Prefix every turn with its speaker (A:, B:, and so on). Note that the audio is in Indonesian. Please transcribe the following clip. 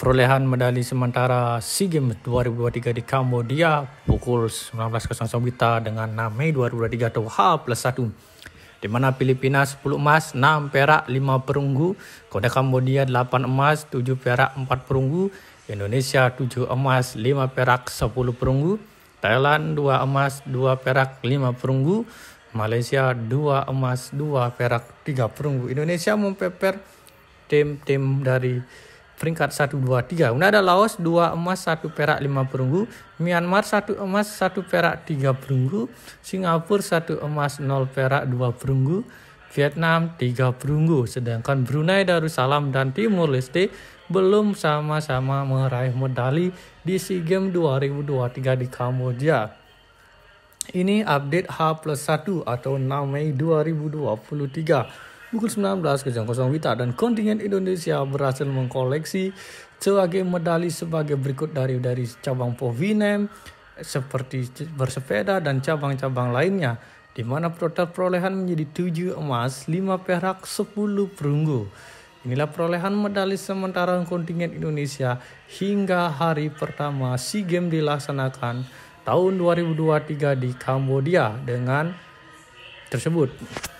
A: perolehan medali sementara SEA Games 2023 di Kamboja pukul 19.00 WITA dengan 6 Mei 2023 atau H plus 1. Di mana Filipina 10 emas, 6 perak, 5 perunggu. Kota Kamboja 8 emas, 7 perak, 4 perunggu. Indonesia 7 emas, 5 perak, 10 perunggu. Thailand 2 emas, 2 perak, 5 perunggu. Malaysia 2 emas, 2 perak, 3 perunggu. Indonesia mempeper tim-tim dari peringkat 1 2 3. Kemudian ada Laos 2 emas, 1 perak, 5 perunggu. Myanmar 1 emas, 1 perak, 3 perunggu. Singapura 1 emas, 0 perak, 2 perunggu. Vietnam 3 perunggu. Sedangkan Brunei Darussalam dan Timur Leste belum sama-sama meraih medali di SEA Games 2023 di Kamboja. Ini update H plus 1 atau 6 Mei 2023 pukul 19 Kejang Kosong Wita dan kontingen Indonesia berhasil mengkoleksi sebagai medali sebagai berikut dari dari cabang Povinem seperti bersepeda dan cabang-cabang lainnya di mana total perolehan menjadi 7 emas, 5 perak, 10 perunggu. Inilah perolehan medali sementara kontingen Indonesia hingga hari pertama SEA Games dilaksanakan tahun 2023 di Kamboja dengan tersebut.